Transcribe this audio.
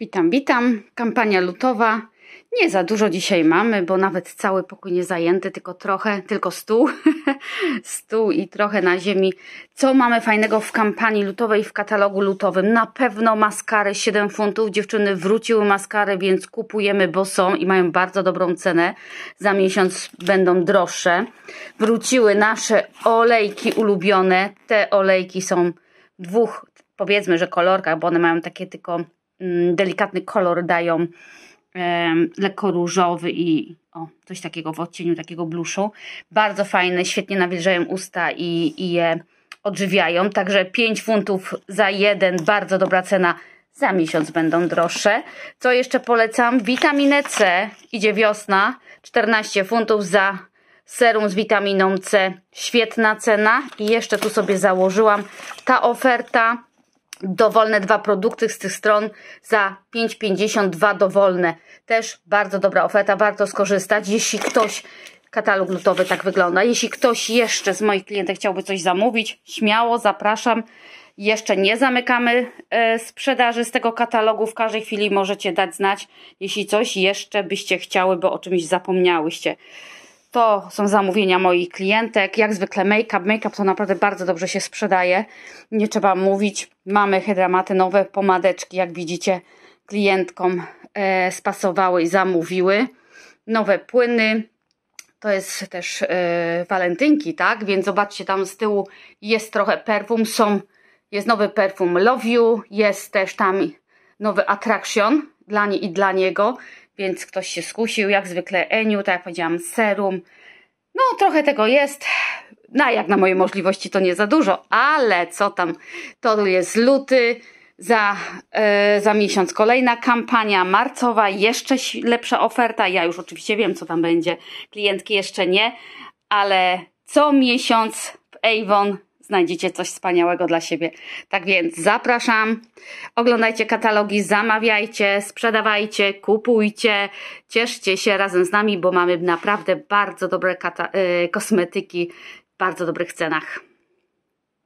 Witam, witam. Kampania lutowa. Nie za dużo dzisiaj mamy, bo nawet cały pokój nie zajęty, tylko trochę, tylko stół. stół i trochę na ziemi. Co mamy fajnego w kampanii lutowej, w katalogu lutowym? Na pewno maskary 7 funtów. Dziewczyny wróciły maskary, więc kupujemy, bo są i mają bardzo dobrą cenę. Za miesiąc będą droższe. Wróciły nasze olejki ulubione. Te olejki są w dwóch, powiedzmy, że kolorkach, bo one mają takie tylko Mm, delikatny kolor dają lekko różowy i o, coś takiego w odcieniu takiego bluszu. Bardzo fajne, świetnie nawilżają usta i, i je odżywiają. Także 5 funtów za jeden, bardzo dobra cena. Za miesiąc będą droższe. Co jeszcze polecam? Witaminę C. Idzie wiosna. 14 funtów za serum z witaminą C. Świetna cena. I jeszcze tu sobie założyłam ta oferta dowolne dwa produkty z tych stron za 5,52 dowolne. Też bardzo dobra oferta, warto skorzystać. Jeśli ktoś, katalog lutowy tak wygląda, jeśli ktoś jeszcze z moich klientów chciałby coś zamówić, śmiało zapraszam. Jeszcze nie zamykamy e, sprzedaży z tego katalogu. W każdej chwili możecie dać znać, jeśli coś jeszcze byście chciały, bo o czymś zapomniałyście. To są zamówienia moich klientek, jak zwykle make-up. Make-up to naprawdę bardzo dobrze się sprzedaje, nie trzeba mówić. Mamy hydramaty, nowe pomadeczki, jak widzicie, klientkom e, spasowały i zamówiły. Nowe płyny, to jest też e, walentynki, tak? Więc zobaczcie, tam z tyłu jest trochę perfum, są, jest nowy perfum Love You, jest też tam nowy Attraction dla niej i dla niego więc ktoś się skusił, jak zwykle Eniu, tak jak powiedziałam, serum. No trochę tego jest, na no, jak na moje możliwości to nie za dużo, ale co tam, to jest luty, za, yy, za miesiąc kolejna kampania marcowa, jeszcze lepsza oferta, ja już oczywiście wiem co tam będzie, klientki jeszcze nie, ale co miesiąc w Avon znajdziecie coś wspaniałego dla siebie. Tak więc zapraszam, oglądajcie katalogi, zamawiajcie, sprzedawajcie, kupujcie, cieszcie się razem z nami, bo mamy naprawdę bardzo dobre y, kosmetyki w bardzo dobrych cenach.